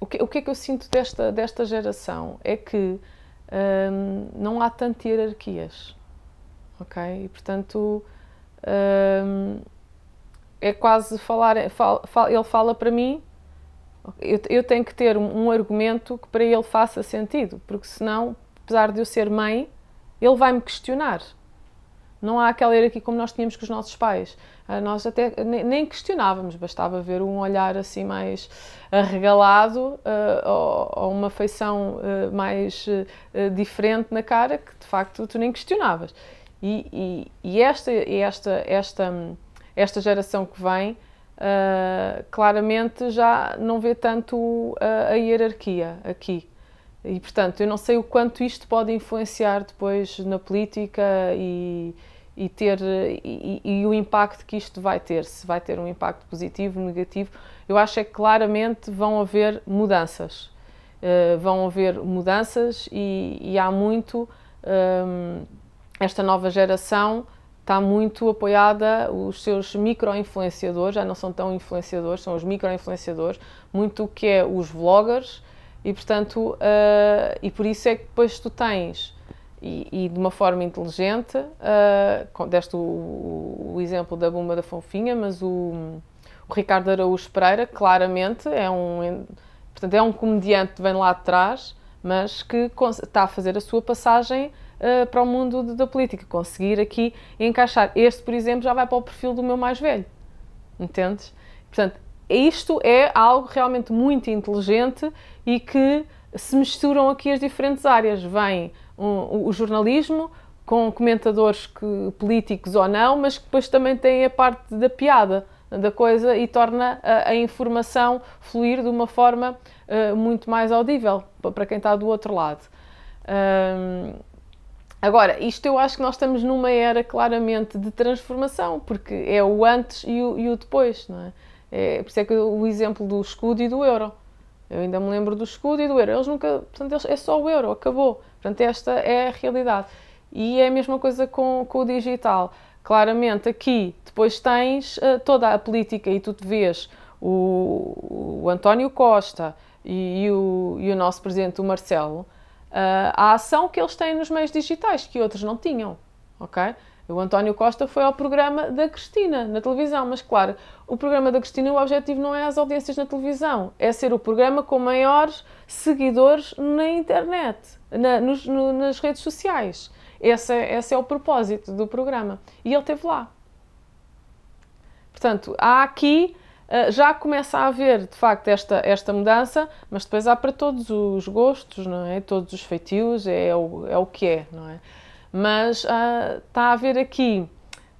o que, o que é que eu sinto desta, desta geração é que hum, não há tantas hierarquias, ok? E portanto hum, é quase falar, é, fal, fal, ele fala para mim, eu, eu tenho que ter um, um, argumento que para ele faça sentido, porque senão, apesar de eu ser mãe, ele vai me questionar. Não há aquela hierarquia como nós tínhamos com os nossos pais. Ah, nós até nem questionávamos, bastava ver um olhar assim mais arregalado ah, ah, ou uma feição mais diferente na cara que de facto tu nem questionavas. E, e, e esta, esta, esta, esta geração que vem claramente já não vê tanto a hierarquia aqui e, portanto, eu não sei o quanto isto pode influenciar depois na política e, e ter e, e, o impacto que isto vai ter, se vai ter um impacto positivo, negativo, eu acho é que claramente vão haver mudanças, uh, vão haver mudanças e, e há muito um, ehm, esta nova geração está muito apoiada os seus micro-influenciadores, já não são tão influenciadores, são os micro-influenciadores, muito que é os vloggers e portanto, uh, e por isso é que depois tu tens, e, e de uma forma inteligente, uh, deste o, o, exemplo da Bumba da Fonfinha, mas o, o, Ricardo Araújo Pereira claramente é um, portanto, é um comediante que vem lá atrás, mas que está a fazer a sua passagem uh, para o mundo de, da política, conseguir aqui encaixar. Este, por exemplo, já vai para o perfil do meu mais velho, entendes? Portanto, isto é algo realmente muito inteligente e que se misturam aqui as diferentes áreas. Vem um, o jornalismo com comentadores que, políticos ou não, mas que depois também tem a parte da piada da coisa e torna a, a informação fluir de uma forma uh, muito mais audível para quem está do outro lado. Um, agora, isto eu acho que nós estamos numa era claramente de transformação, porque é o antes e o, e o depois, não é? É, por isso é que o exemplo do escudo e do euro. Eu ainda me lembro do escudo e do euro. Eles nunca. Portanto, eles, é só o euro, acabou. Portanto, esta é a realidade. E é a mesma coisa com, com o digital. Claramente, aqui depois tens uh, toda a política e tu te vês o, o António Costa e, e, o, e o nosso presidente, o Marcelo, uh, a ação que eles têm nos meios digitais, que outros não tinham. ok? O António Costa foi ao programa da Cristina na televisão, mas claro, o programa da Cristina, o objetivo não é as audiências na televisão, é ser o programa com maiores seguidores na internet, na, nos, no, nas redes sociais. Esse é, esse é o propósito do programa. E ele esteve lá. Portanto, há aqui eh, já começa a haver, de facto, esta, esta mudança, mas depois há para todos os gostos, não é? Todos os feitios, é o, é o que é, não é? Mas uh, ah, está a haver aqui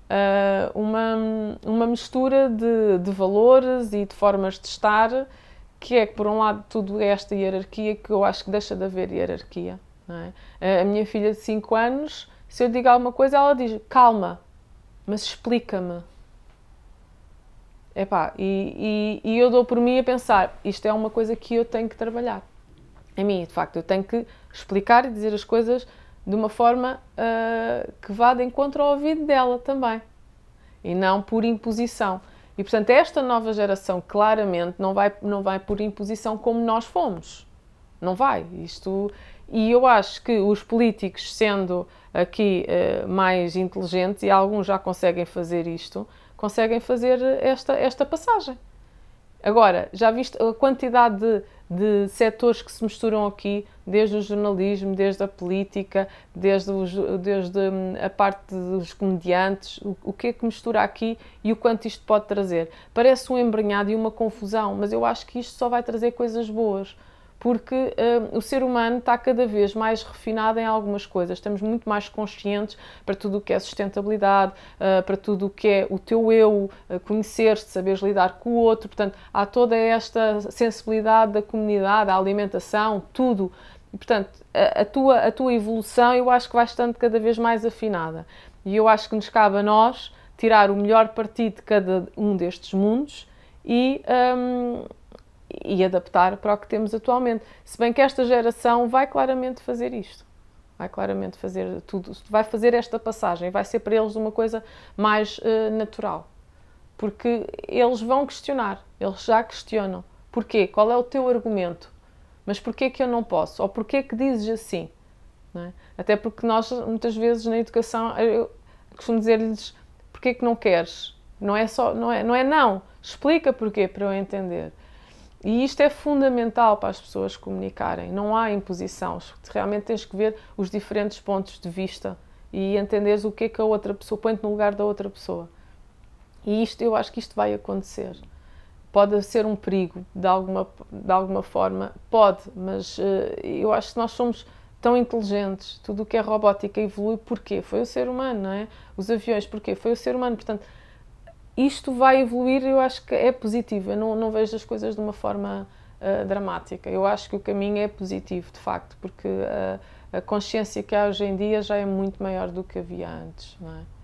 uh, uma, uma mistura de, de valores e de formas de estar, que é que, por um lado, tudo é esta hierarquia que eu acho que deixa de haver hierarquia. É? Ah, a minha filha de 5 anos, se eu digo alguma coisa, ela diz calma, mas explica-me. Epá, e, e, e eu dou por mim a pensar, isto é uma coisa que eu tenho que trabalhar. A mim, de facto, eu tenho que explicar e dizer as coisas de uma forma uh, que vá de encontro ao ouvido dela também e não por imposição. E portanto, esta nova geração claramente não vai, não vai por imposição como nós fomos. Não vai. Isto, e eu acho que os políticos, sendo aqui uh, mais inteligentes, e alguns já conseguem fazer isto, conseguem fazer esta, esta passagem. Agora, já viste a quantidade de, de setores que se misturam aqui, desde o jornalismo, desde a política, desde, os, desde hum, a parte dos comediantes, o, o, que é que mistura aqui e o quanto isto pode trazer. Parece um embrenhado e uma confusão, mas eu acho que isto só vai trazer coisas boas porque uh, o ser humano está cada vez mais refinado em algumas coisas. Estamos muito mais conscientes para tudo o que é sustentabilidade, uh, para tudo o que é o teu eu, uh, conhecer-te, saberes lidar com o outro. Portanto, há toda esta sensibilidade da comunidade, a alimentação, tudo. Portanto, a, a, tua, a tua evolução eu acho que vai estando cada vez mais afinada. E eu acho que nos cabe a nós tirar o melhor partido de cada um destes mundos e. Um, ehm, e adaptar para o que temos atualmente. Se bem que esta geração vai claramente fazer isto. Vai claramente fazer tudo, vai fazer esta passagem, vai ser para eles uma coisa mais uh, natural. Porque eles vão questionar, eles já questionam. Porquê? Qual é o teu argumento? Mas porquê que eu não posso? Ou porquê que dizes assim? É? Até porque nós, muitas vezes, na educação, eu costumo dizer-lhes porquê que não queres? Não é só, não é não, é não. explica porquê para eu entender. E isto é fundamental para as pessoas comunicarem. Não há imposição. Realmente tens que ver os diferentes pontos de vista e entenderes o que é que a outra pessoa põe no lugar da outra pessoa. E isto, eu acho que isto vai acontecer. Pode ser um perigo, de alguma, de alguma forma, pode, mas uh, eu acho que nós somos tão inteligentes. Tudo o que é robótica evolui, porquê? Foi o ser humano, não é? Os aviões, porquê? Foi o ser humano. Portanto, isto vai evoluir, eu acho que é positivo. Eu não, não vejo as coisas de uma forma uh, dramática. Eu acho que o caminho é positivo, de facto, porque uh, a consciência que há hoje em dia já é muito maior do que havia antes. Não é?